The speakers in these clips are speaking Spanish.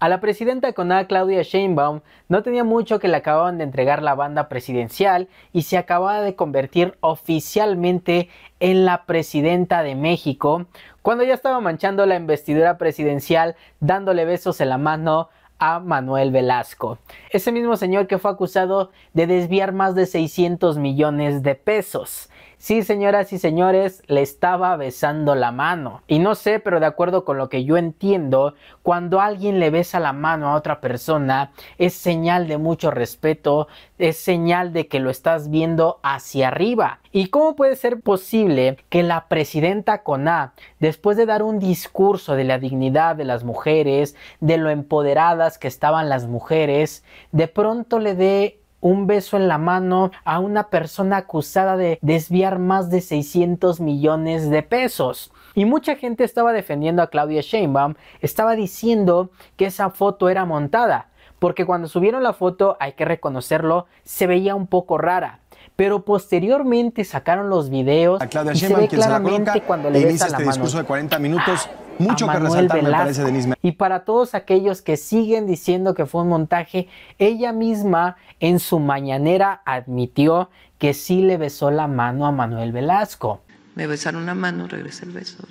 A la presidenta conada Claudia Sheinbaum no tenía mucho que le acababan de entregar la banda presidencial y se acababa de convertir oficialmente en la presidenta de México cuando ya estaba manchando la investidura presidencial dándole besos en la mano a Manuel Velasco, ese mismo señor que fue acusado de desviar más de 600 millones de pesos. Sí, señoras y señores, le estaba besando la mano. Y no sé, pero de acuerdo con lo que yo entiendo, cuando alguien le besa la mano a otra persona, es señal de mucho respeto, es señal de que lo estás viendo hacia arriba. ¿Y cómo puede ser posible que la presidenta Coná, después de dar un discurso de la dignidad de las mujeres, de lo empoderadas que estaban las mujeres, de pronto le dé un beso en la mano a una persona acusada de desviar más de 600 millones de pesos. Y mucha gente estaba defendiendo a Claudia Sheinbaum, estaba diciendo que esa foto era montada, porque cuando subieron la foto, hay que reconocerlo, se veía un poco rara. Pero posteriormente sacaron los videos Claudia y se cuando le, este de 40 minutos. Mucho que Me parece, Y para todos aquellos que siguen diciendo que fue un montaje, ella misma en su mañanera admitió que sí le besó la mano a Manuel Velasco. Me besaron la mano, regresé el beso.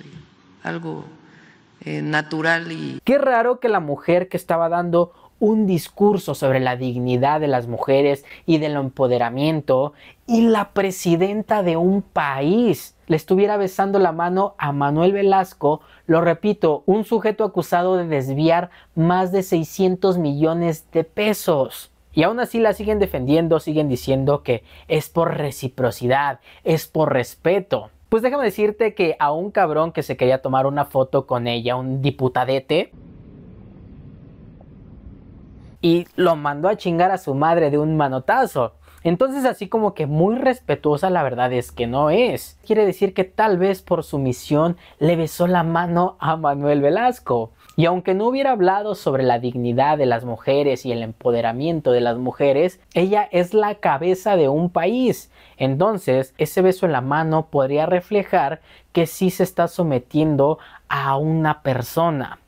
algo eh, natural y... Qué raro que la mujer que estaba dando un discurso sobre la dignidad de las mujeres y del empoderamiento y la presidenta de un país le estuviera besando la mano a Manuel Velasco, lo repito, un sujeto acusado de desviar más de 600 millones de pesos. Y aún así la siguen defendiendo, siguen diciendo que es por reciprocidad, es por respeto. Pues déjame decirte que a un cabrón que se quería tomar una foto con ella, un diputadete, y lo mandó a chingar a su madre de un manotazo. Entonces así como que muy respetuosa la verdad es que no es. Quiere decir que tal vez por su misión le besó la mano a Manuel Velasco. Y aunque no hubiera hablado sobre la dignidad de las mujeres y el empoderamiento de las mujeres, ella es la cabeza de un país. Entonces, ese beso en la mano podría reflejar que sí se está sometiendo a una persona.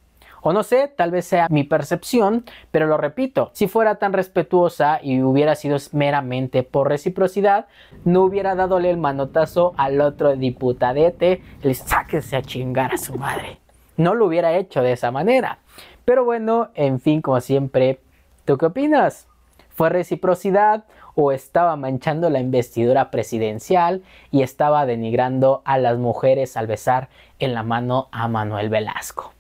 O no sé, tal vez sea mi percepción, pero lo repito, si fuera tan respetuosa y hubiera sido meramente por reciprocidad, no hubiera dadole el manotazo al otro diputadete, le sáquese a chingar a su madre. No lo hubiera hecho de esa manera. Pero bueno, en fin, como siempre, ¿tú qué opinas? ¿Fue reciprocidad o estaba manchando la investidura presidencial y estaba denigrando a las mujeres al besar en la mano a Manuel Velasco?